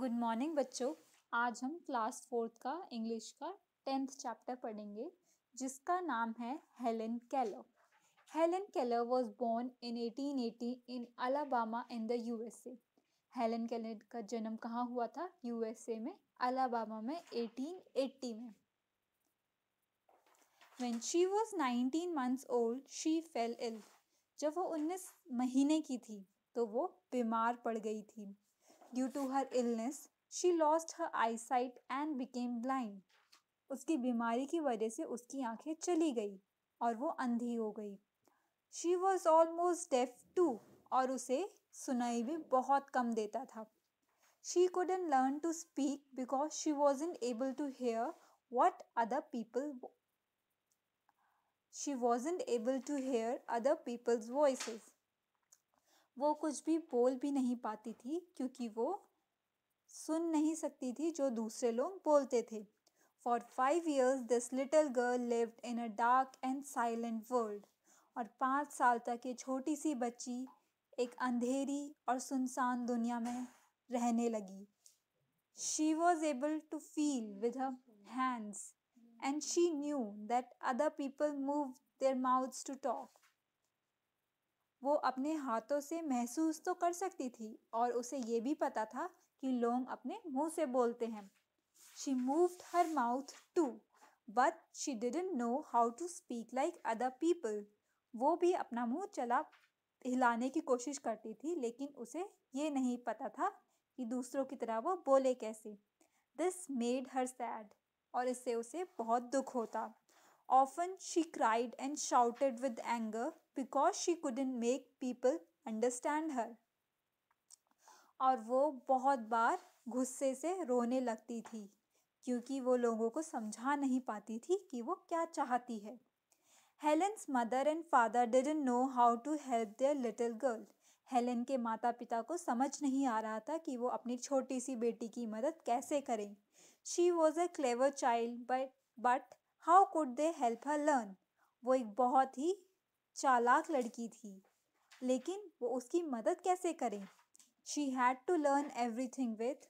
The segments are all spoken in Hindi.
गुड मॉर्निंग बच्चों आज हम क्लास फोर्थ का इंग्लिश का टेंथ चैप्टर पढ़ेंगे जिसका नाम है Helen Keller Helen Keller was born in 1880 in Alabama in the USA Helen Keller का जन्म कहाँ हुआ था यूएसए में अलाबामा में 1880 में when she was nineteen months old she fell ill जब वो उन्नीस महीने की थी तो वो बीमार पड़ गई थी due to her illness she lost her eyesight and became blind उसकी बीमारी की वजह से उसकी आंखें चली गई और वो अंधी हो गई she was almost deaf too और उसे सुनाई भी बहुत कम देता था she couldn't learn to speak because she was unable to hear what other people she was unable to hear other people's voice वो कुछ भी बोल भी नहीं पाती थी क्योंकि वो सुन नहीं सकती थी जो दूसरे लोग बोलते थे for five years this little girl lived in a dark and silent world और पाँच साल तक ये छोटी सी बच्ची एक अंधेरी और सुनसान दुनिया में रहने लगी she was able to feel with her hands and she knew that other people move their mouths to talk वो अपने हाथों से महसूस तो कर सकती थी और उसे ये भी पता था कि लोग अपने मुंह से बोलते हैं she moved her mouth too but she didn't know how to speak like other people वो भी अपना मुंह चला हिलाने की कोशिश करती थी लेकिन उसे ये नहीं पता था कि दूसरों की तरह वो बोले कैसे दिस मेड हर सैड और इससे उसे बहुत दुख होता Often she cried and shouted with anger because she couldn't make people understand her. और वो बहुत बार गुस्से से रोने लगती थी क्योंकि वो लोगों को समझा नहीं पाती थी कि वो क्या चाहती है Helen's mother and father didn't know how to help their little girl Helen के माता पिता को समझ नहीं आ रहा था कि वो अपनी छोटी सी बेटी की मदद कैसे करें she was a clever child but but how could they help her learn वो एक बहुत ही चालाक लड़की थी लेकिन वो उसकी मदद कैसे करें she had to learn thing with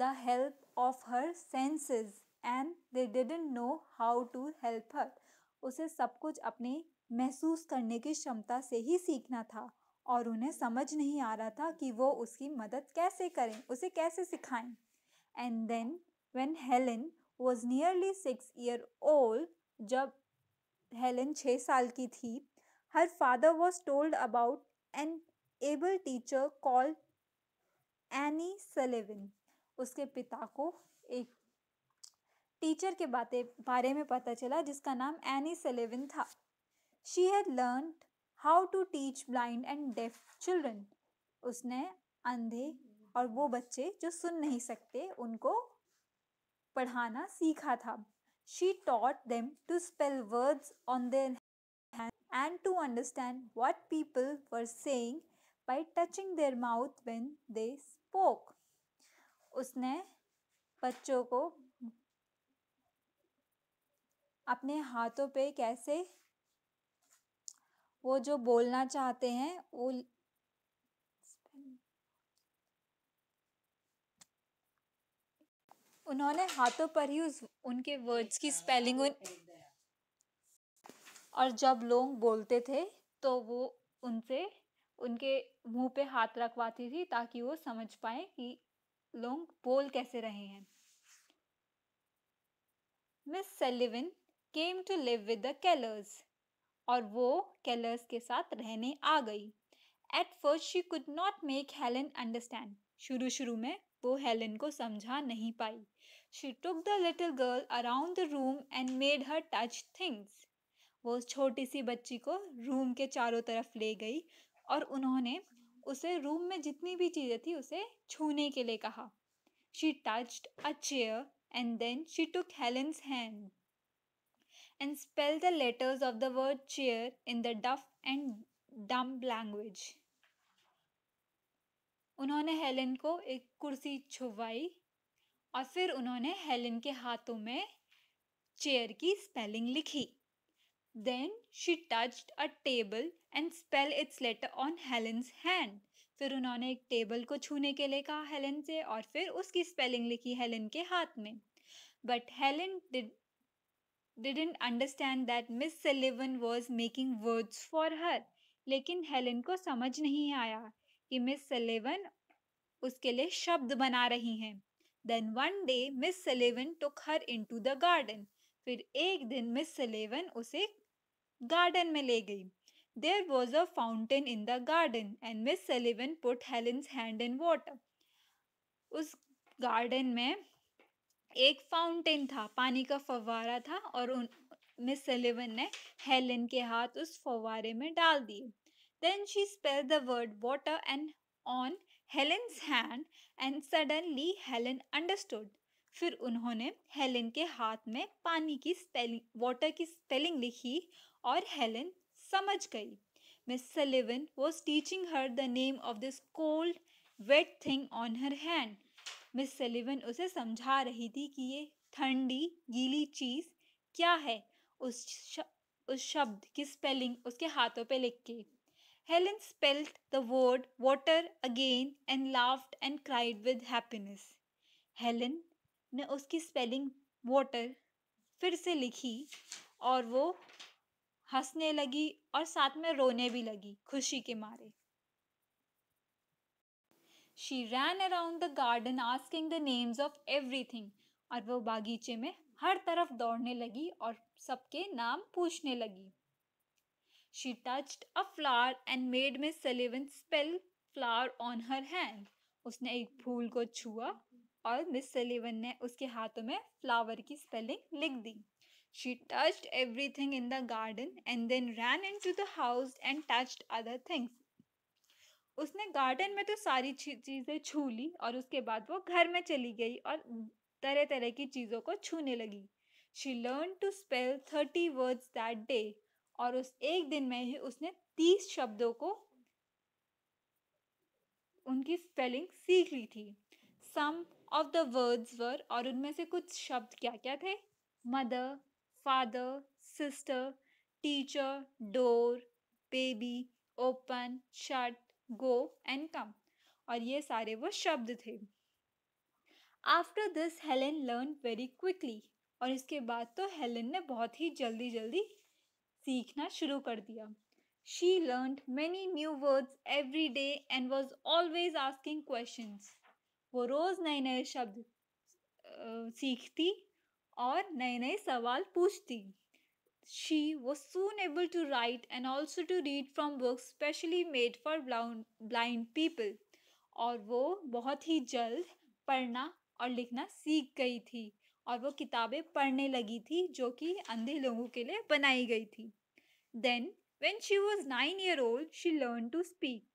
the help of her senses and they didn't know how to help her उसे सब कुछ अपने महसूस करने की क्षमता से ही सीखना था और उन्हें समझ नहीं आ रहा था कि वो उसकी मदद कैसे करें उसे कैसे सिखाएं and then when Helen was nearly six year old जब हेलन छः साल की थी her father was told about an able teacher called Annie Sullivan उसके पिता को एक टीचर के बातें बारे में पता चला जिसका नाम एनी सलेविन था she had learn how to teach blind and deaf children उसने अंधे और वो बच्चे जो सुन नहीं सकते उनको पढ़ाना सीखा था she taught them to spell words on their hand and to understand what people were saying by touching their mouth when they spoke उसने बच्चों को अपने हाथों पे कैसे वो जो बोलना चाहते हैं वो उन्होंने हाथों पर ही उस उनके वर्ड्स की स्पेलिंग उन और जब लोग बोलते थे तो वो उनसे उनके मुंह पे हाथ रखवाती थी ताकि वो समझ पाए कि लोग बोल कैसे रहे हैं Miss Sullivan came to live with the Kellers और वो कैलर्स के साथ रहने आ गई at first she could not make Helen understand शुरू शुरू में वो हेलेन को समझा नहीं पाई she took the little girl around the room and made her touch things वो छोटी सी बच्ची को रूम के चारों तरफ ले गई और उन्होंने उसे रूम में जितनी भी चीज़ें थी उसे छूने के लिए कहा she touched a chair and then she took Helen's hand and spell the letters of the word chair in the deaf and dumb language उन्होंने हेलेन को एक कुर्सी छुवाई और फिर उन्होंने हेलेन के हाथों में चेयर की स्पेलिंग लिखी then she touched a table and spell its letter on Helen's hand फिर उन्होंने एक टेबल को छूने के लिए कहा हेलेन से और फिर उसकी स्पेलिंग लिखी हेलेन के हाथ में but Helen did didn't understand that Miss Sullivan was making words for her लेकिन हेलेन को समझ नहीं आया कि मिस सलेवन उसके लिए शब्द बना रही हैं then one day Miss Sullivan took her into the garden फिर एक दिन मिस सलेवन उसे गार्डन में ले गई there was a fountain in the garden and Miss Sullivan put Helen's hand in water उस गार्डन में एक फाउंटेन था पानी का फवारा था और उन मिस सलेवन ने हेलेन के हाथ उस फवारे में डाल दिए Then she spelled the word water and on Helen's hand and suddenly Helen understood. फिर उन्होंने हेलेन के हाथ में पानी की स्पेलिंग वाटर की स्पेलिंग लिखी और हेलेन समझ गई Miss Sullivan was teaching her the name of this cold wet thing on her hand Miss Sullivan उसे समझा रही थी कि ये ठंडी गीली चीज़ क्या है उस श, उस शब्द की स्पेलिंग उसके हाथों पे लिख के Helen spelt the word water again and laughed and cried with happiness. Helen ने उसकी स्पेलिंग वाटर फिर से लिखी और वो हंसने लगी और साथ में रोने भी लगी खुशी के मारे she ran around the garden asking the names of everything और वो बागीचे में हर तरफ दौड़ने लगी और सबके नाम पूछने लगी She touched a flower and made Miss Sullivan spell flower on her hand. उसने एक फूल को छुआ और मिस सलीवन ने उसके हाथों में फ्लावर की स्पेलिंग लिख दी she touched thing in the garden and then ran into the house and touched other things उसने गार्डन में तो सारी चीज़ें छू ली और उसके बाद वो घर में चली गई और तरह तरह की चीज़ों को छूने लगी she learn to spell thirty words that day और उस एक दिन में ही उसने तीस शब्दों को उनकी स्पेलिंग सीख ली थी some of the words were और उनमें से कुछ शब्द क्या क्या थे mother father sister teacher door baby open shut go and come और ये सारे वो शब्द थे after this Helen learn very quickly और इसके बाद तो हेलेन ने बहुत ही जल्दी जल्दी सीखना शुरू कर दिया she learn many new words every day and was always asking question वो रोज़ नए नए शब्द सीखती और नए नए सवाल पूछती she was soon able to write and also to read from books specially made for blind people और वो बहुत ही जल्द पढ़ना और लिखना सीख गई थी और वो किताबें पढ़ने लगी थी जो कि अंधे लोगों के लिए बनाई गई थी then when she was nine year old she learn to speak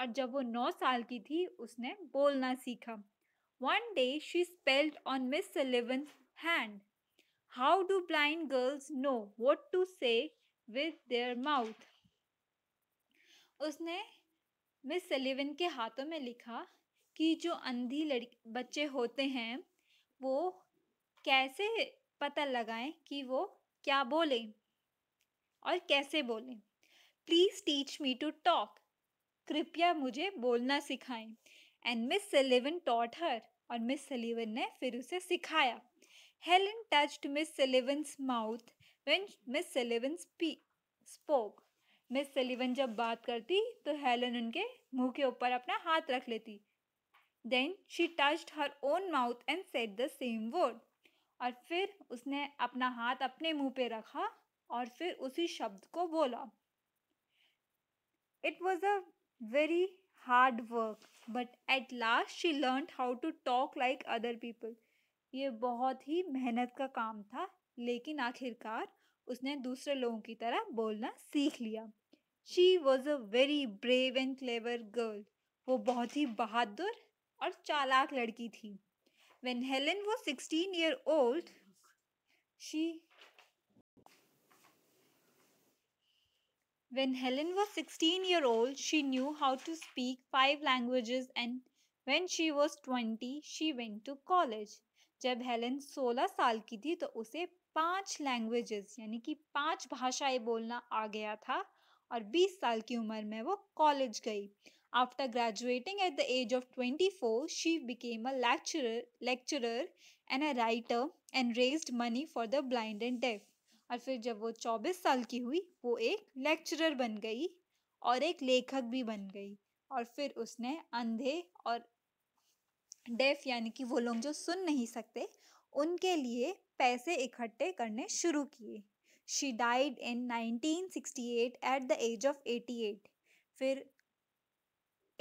और जब वो नौ साल की थी उसने बोलना सीखा one day she spelled on Miss Sullivan hand how do blind girls know what to say with their mouth उसने मिस सलेवन के हाथों में लिखा कि जो अंधी लड़की बच्चे होते हैं वो कैसे पता लगाएं कि वो क्या बोले और कैसे बोले please teach me to talk कृपया मुझे बोलना सिखाएं and Miss Sullivan taught her और मिस सलीवन ने फिर उसे सिखाया Helen touched Miss Sullivan's mouth when Miss Sullivan spoke Miss Sullivan जब बात करती तो हेलन उनके मुंह के ऊपर अपना हाथ रख लेती then she touched her own mouth and said the same word और फिर उसने अपना हाथ अपने मुंह पे रखा और फिर उसी शब्द को बोला it was a very hard work but at last she learn how to talk like other people ये बहुत ही मेहनत का काम था लेकिन आखिरकार उसने दूसरे लोगों की तरह बोलना सीख लिया she was a very brave and clever girl वो बहुत ही बहादुर और चालाक लड़की थी When Helen was 16 year old, she When Helen was 16 year old, she knew how to speak five languages and when she was 20, she went to college. जब हेलेन 16 साल की थी तो उसे पांच लैंग्वेजेस यानी कि पांच भाषाएं बोलना आ गया था और 20 साल की उम्र में वो कॉलेज गई After graduating at the age of 24, she became a lecturer, lecturer and a writer and raised money for the blind and deaf. और फिर जब वो 24 साल की हुई वो एक लेक्चरर बन गई और एक लेखक भी बन गई और फिर उसने अंधे और डेफ यानी कि वो लोग जो सुन नहीं सकते उनके लिए पैसे इकट्ठे करने शुरू किए she died in 1968 at the age of 88 फिर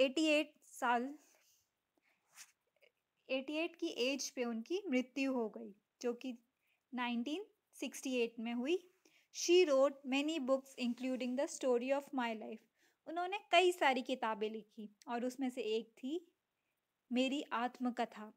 88 साल 88 की एज पे उनकी मृत्यु हो गई जो कि 1968 में हुई she wrote many books including the story of my life उन्होंने कई सारी किताबें लिखी और उसमें से एक थी मेरी आत्मकथा